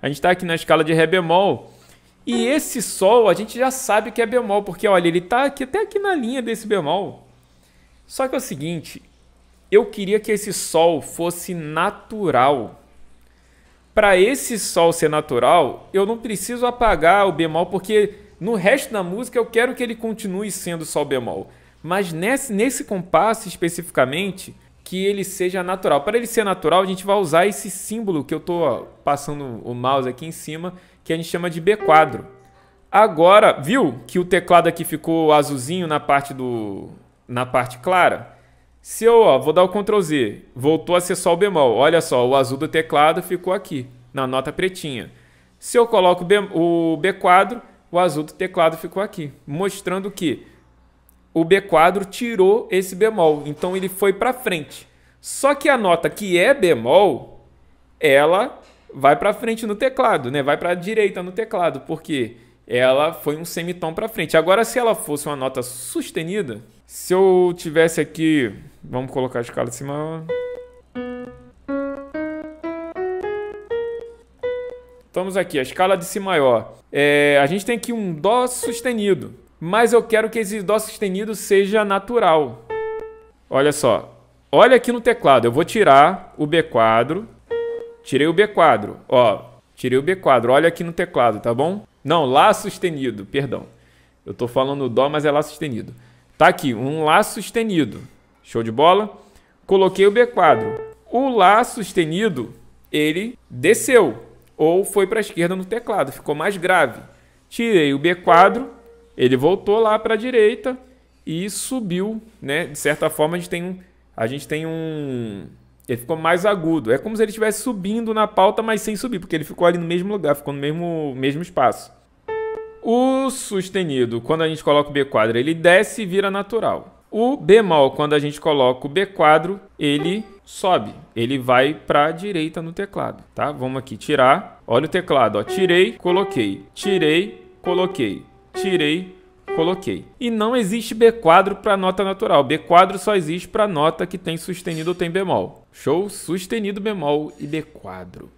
A gente está aqui na escala de Ré bemol. E hum. esse Sol a gente já sabe que é bemol, porque olha, ele está aqui, até aqui na linha desse bemol. Só que é o seguinte, eu queria que esse Sol fosse natural. Para esse Sol ser natural, eu não preciso apagar o bemol, porque no resto da música eu quero que ele continue sendo Sol bemol. Mas nesse, nesse compasso especificamente, que ele seja natural. Para ele ser natural, a gente vai usar esse símbolo que eu estou passando o mouse aqui em cima, que a gente chama de B quadro. Agora, viu que o teclado aqui ficou azulzinho na parte do na parte clara? Se eu ó, vou dar o Ctrl Z, voltou a ser só o bemol. Olha só, o azul do teclado ficou aqui, na nota pretinha. Se eu coloco o B, 4 quadro, o azul do teclado ficou aqui, mostrando que o B quadro tirou esse bemol, então ele foi para frente. Só que a nota que é bemol, ela vai para frente no teclado, né? Vai para a direita no teclado, porque ela foi um semitom para frente. Agora, se ela fosse uma nota sustenida, se eu tivesse aqui, vamos colocar a escala acima. maior. Estamos aqui, a escala de Si maior. É, é, a gente tem aqui um Dó sustenido mas eu quero que esse dó sustenido seja natural. Olha só. Olha aqui no teclado, eu vou tirar o B quadro. Tirei o B quadro, ó. Tirei o B quadro. Olha aqui no teclado, tá bom? Não, lá sustenido, perdão. Eu tô falando dó, mas é lá sustenido. Tá aqui, um lá sustenido. Show de bola? Coloquei o B quadro. O lá sustenido, ele desceu ou foi para a esquerda no teclado, ficou mais grave. Tirei o B quadro, ele voltou lá para a direita e subiu, né? De certa forma a gente tem um, a gente tem um, ele ficou mais agudo. É como se ele estivesse subindo na pauta, mas sem subir, porque ele ficou ali no mesmo lugar, ficou no mesmo mesmo espaço. O sustenido, quando a gente coloca o B quadro, ele desce e vira natural. O bemol, quando a gente coloca o B quadro, ele sobe, ele vai para a direita no teclado, tá? Vamos aqui tirar. Olha o teclado, ó. Tirei, coloquei. Tirei, coloquei tirei, coloquei. E não existe B quadro para nota natural. B quadro só existe para nota que tem sustenido ou tem bemol. Show? Sustenido, bemol e B quadro.